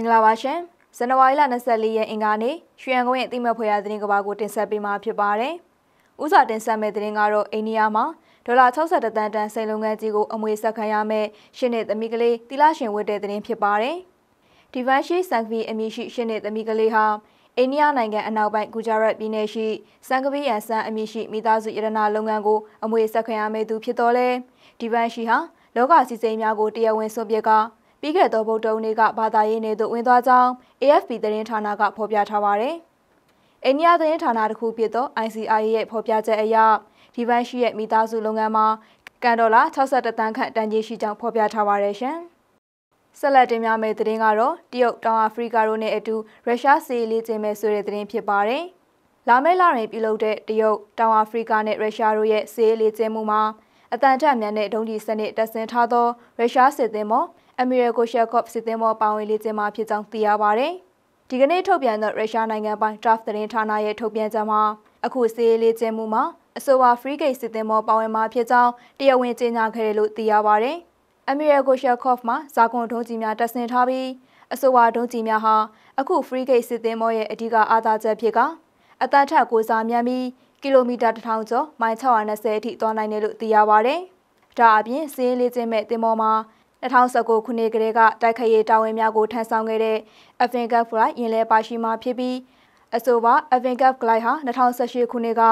င်္ဂလာပါရှင်။ဇန်နဝါရီလ24ရက်အင်္ဂါနေ့ရွှေရန်ကုန်ရဲ့အတိမတ်ဖွေရသတင်းကဘာကိုတင်ဆက်ပေးမှာဖြစ်ပါတယ်။ဥစွာတင်ဆက်မယ့်သတင်းကတော့အိန္ဒိယမှာဒေါ်လာ62တန်တန်စိန်လုံငန်းကြီးကိုအမွေဆက်ခံရမယ့်ရှင်နဲ့သမီးကလေးတိလရှင်ဝတ်တဲ့သတင်းဖြစ်ပါတယ်။ Divanshi Sanghvi အမည်ရှိရှင်နဲ့သမီးကလေးဟာအိန္ဒိယနိုင်ငံအနောက်ပိုင်းဂူဂျာရတ်ပြည်နယ်ရှိစံကပီးရန်ဆန်အမည်ရှိမိသားစုယတနာလုပ်ငန်းကိုအမွေဆက်ခံရမယ့်သူဖြစ်တော်လဲဒီဗန်ရှိဟာလောကစီစိန်များကိုတရားဝင်ဆွပြကပြီးခဲ့သောဗုဒ္ဓဦးနေ့ကဘာသာရေးနယ်သို့ဝင်သွားကြောင်း AFP သတင်းဌာနကဖော်ပြထားပါတယ်။အိန္ဒိယသတင်းဌာနတစ်ခုဖြစ်သော ICI ရဲ့ဖော်ပြချက်အရဒီဗိုင်းရှိရဲ့မိသားစုလုပ်ငန်းမှာကန်ဒေါ်လာ62တန်းခန့်တန်ကြေးရှိကြောင်းဖော်ပြထားပါတယ်ရှင်။ဆက်လက်တင်ပြမယ့်သတင်းကတော့တရုတ်တောင်အာဖရိကတို့နဲ့အတူရုရှားစီလေ့ကျင့်မဲ့ဆိုတဲ့သတင်းဖြစ်ပါတယ်။လာမယ့်လတွင်ပြုလုပ်တဲ့တရုတ် တောင်အာဖရိကနဲ့ရုရှားတို့ရဲ့စီလေ့ကျင့်မှုမှာအတန်ထက်မြန်တဲ့ဒုံးကျည်စနစ်တပ်ဆင်ထားသောရုရှားစစ်သည်မော်အမီရယ်ကိုရှာကော့စစ်သင်းပေါ်ပါဝင်လေ့ကျင့်မှာဖြစ်ကြောင်းသိရပါတယ်။ဒီကနေ့ထုတ်ပြန်သောရုရှားနိုင်ငံပိုင် draft သတင်းဌာနရဲ့ထုတ်ပြန်ချက်မှာအခုစီးလေ့ကျင့်မှုမှာအဆိုပါ free gate စစ်သင်းပေါ်ပါဝင်မှာဖြစ်ကြောင်းတရားဝင်ကြေညာခဲ့တယ်လို့သိရပါတယ်။ Amiral Koshakov မှာဇာကွန်ဒုံးကြီးများတပ်ဆင်ထားပြီးအဆိုပါဒုံးကြီးများဟာအခု free gate စစ်သင်းပေါ်ရဲ့အဓိကအားသာချက်ဖြစ်ကအသက်ထက်ကိုစားမြန်ပြီးကီလိုမီတာ1000ကျော်မိုင်620အထိသွားနိုင်တယ်လို့သိရပါတယ်။ဒါအပြင်စီးလေ့ကျင့်မဲ့သင်ပေါ်မှာ2019ခုနှစ်ကတည်းကတိုက်ခိုက်ရေးတာဝန်များကိုထမ်းဆောင်ခဲ့တဲ့ Avengard Flight ရင်လဲပါရှိမှဖြစ်ပြီးအဆိုပါ Avengard Glide ဟာ2018ခုနှစ်က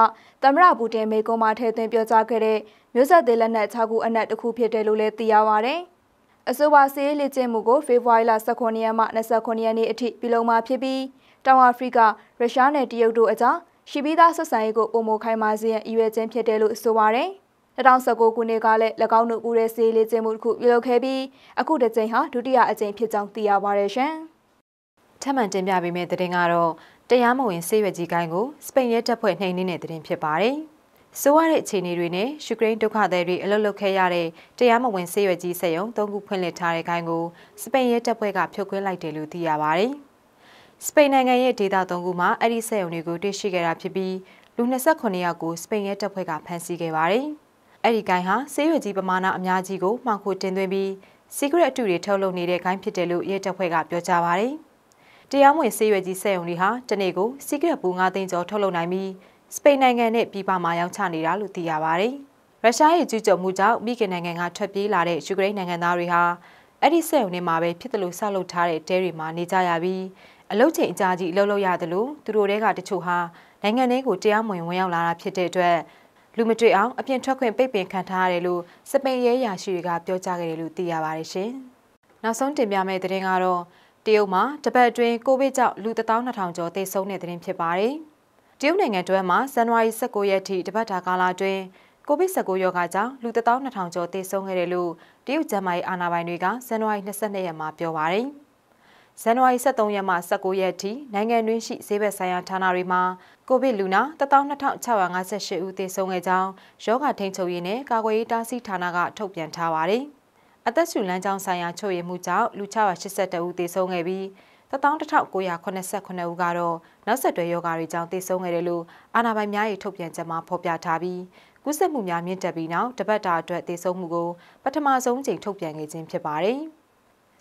သမ္မတဘူတင်မေကုံမှာထည့်သွင်းပြောကြားခဲ့တဲ့မျိုးဆက်သေးလက်နက်6ခုအနက်တစ်ခုဖြစ်တယ်လို့လည်းသိရပါဗျ။အဆိုပါစီးလေ့ကျင့်မှုကိုဖေဖော်ဝါရီလ18ရက်မှ29ရက်နေ့အထိပြုလုပ်မှာဖြစ်ပြီးတောင်အာဖရိကရုရှားနဲ့တရုတ်တို့အကြားရှိပြီးသားဆက်ဆံရေးကိုပုံမခိုင်းပါစေရန်အရွယ်ချင်းဖြစ်တယ်လို့ဆိုပါရယ်။2019ခုနှစ်ကလည်း၎င်းတို့ကူရဲစီလေးကျင်းမှုတစ်ခုပြုလုပ်ခဲ့ပြီးအခုတစ်ကြိမ်ဟာဒုတိယအကြိမ်ဖြစ်ကြောင်းသိရပါရရှင်။ထပ်မံတင်ပြပေးမယ့်သတင်းကတော့တရားမဝင်ဆေးရွက်ကြီးကိုင်းကိုစပိန်ရဲတပ်ဖွဲ့နှိမ်နင်းတဲ့သတင်းဖြစ်ပါတယ်။ဆိုရတဲ့အခြေအနေတွေနဲ့ယူကရိန်းဒုက္ခသည်တွေအလုလုခဲရတဲ့တရားမဝင်ဆေးရွက်ကြီးစက်ရုံ၃ခုဖွင့်လှစ်ထားတဲ့ဂိုင်းကိုစပိန်ရဲတပ်ဖွဲ့ကဖြုတ်ခွင်းလိုက်တယ်လို့သိရပါတယ်။စပိန်နိုင်ငံရဲ့ဒေသ၃ခုမှာအဲ့ဒီစက်ရုံတွေကိုတွေ့ရှိခဲ့တာဖြစ်ပြီးလူ28ယောက်ကိုစပိန်ရဲတပ်ဖွဲ့ကဖမ်းဆီးခဲ့ပါတယ်။အဲ့ဒီဂိုင်းဟာဆေးရွက်ကြီးပမာဏအများကြီးကိုမှောင်ခိုတင်သွင်းပြီး secret အတုတွေထုတ်လုပ်နေတဲ့ဂိုင်းဖြစ်တယ်လို့ရဲတပ်ဖွဲ့ကပြောကြားပါတယ်။တရားမဝင်ဆေးရွက်ကြီးစက်ရုံတွေဟာတနေ့ကို secret ပူ9သိန်းကျော်ထုတ်လုပ်နိုင်ပြီးစပိန်နိုင်ငံနဲ့ပြည်ပမှာရောင်းချနေတာလို့သိရပါတယ်။ရုရှားရဲ့ကျူးကျော်မှုကြောင့်မိခင်နိုင်ငံကထွက်ပြေးလာတဲ့ယူကရိန်းနိုင်ငံသားတွေဟာအဲ့ဒီစက်ရုံတွေမှာပဲဖြစ်တယ်လို့ဆောက်လုပ်ထားတဲ့တဲတွေမှာနေကြရပြီးအလုတ်ချိန်အကြာကြီးအလုပ်လုပ်ရတယ်လို့သူတို့တွေကတချို့ဟာနိုင်ငံထဲကိုတရားမဝင်ဝင်ရောက်လာတာဖြစ်တဲ့အတွက်လူမတွေ့အောင်အပြင်ထွက်ခွင့်ပိတ်ပင်ခံထားရတယ်လို့စပိန်ရဲရာရှိတွေကပြောကြားခဲ့တယ်လို့သိရပါတယ်ရှင်။နောက်ဆုံးတင်ပြမယ့်သတင်းကတော့တရုတ်မှာတပတ်အတွင်းကိုဗစ်ကြောင့်လူ12000ကျော်သေဆုံးတဲ့သတင်းဖြစ်ပါတယ်။တရုတ်နိုင်ငံတွဲမှာဇန်နဝါရီ16ရက်ထိတပတ်တာကာလအတွင်းကိုဗစ် -19 ရောဂါကြောင့်လူ12000ကျော်သေဆုံးခဲ့တယ်လို့တရုတ်ကျန်းမာရေးအာဏာပိုင်တွေကဇန်နဝါရီ22ရက်မှာပြောပါတယ်။ဇန်နဝါရီ23ရက်မှ19ရက်ထိနိုင်ငံတွင်းရှိဈေးဘက်ဆိုင်ရာဌာနတွေမှာကိုဗစ်လူနာ12658ဦးသေဆုံးခဲ့ကြောင်းယောဂထိန်ချုပ်ရေးနဲ့ကာကွယ်ရေးတားဆီးဌာနကထုတ်ပြန်ထားပါတယ်။အသက်ရှူလမ်းကြောင်းဆိုင်ရာချုပ်ရည်မှုကြောင့်လူ682ဦးသေဆုံးခဲ့ပြီး11989ဦးကတော့နောက်ဆက်တွဲယောဂတွေကြောင့်သေဆုံးခဲ့တယ်လို့အာဏာပိုင်များ၏ထုတ်ပြန်ချက်မှာဖော်ပြထားပြီးကူးစက်မှုများမြင့်တက်ပြီးနောက်တပတ်တာအတွက်သေဆုံးမှုကိုပထမဆုံးချိန်ထုတ်ပြန်ခဲ့ခြင်းဖြစ်ပါတယ်။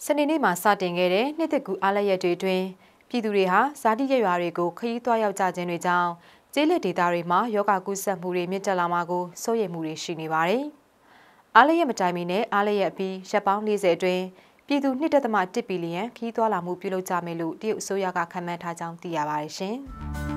စနေနေ့မှာစတင်ခဲ့တဲ့နှစ်သက်ကူအားလက်ရက်တွေအတွင်းပြည်သူတွေဟာဇာတိရရွာတွေကိုခရီးသွားရောက်ကြခြင်းတွေကြောင့်ကျေးလက်ဒေသတွေမှာယောဂကုသမှုတွေမြင့်တက်လာမှာကိုစိုးရိမ်မှုတွေရှိနေပါတယ်။အားလက်ရက်မတိုင်မီနဲ့အားလက်ရက်အပြီးရပ်ပေါင်း40အတွင်းပြည်သူ2.1ဘီလီယံခရီးသွားလာမှုပြုလုပ်ကြမယ်လို့တရုတ်အစိုးရကခန့်မှန်းထားကြောင်းသိရပါတယ်ရှင်။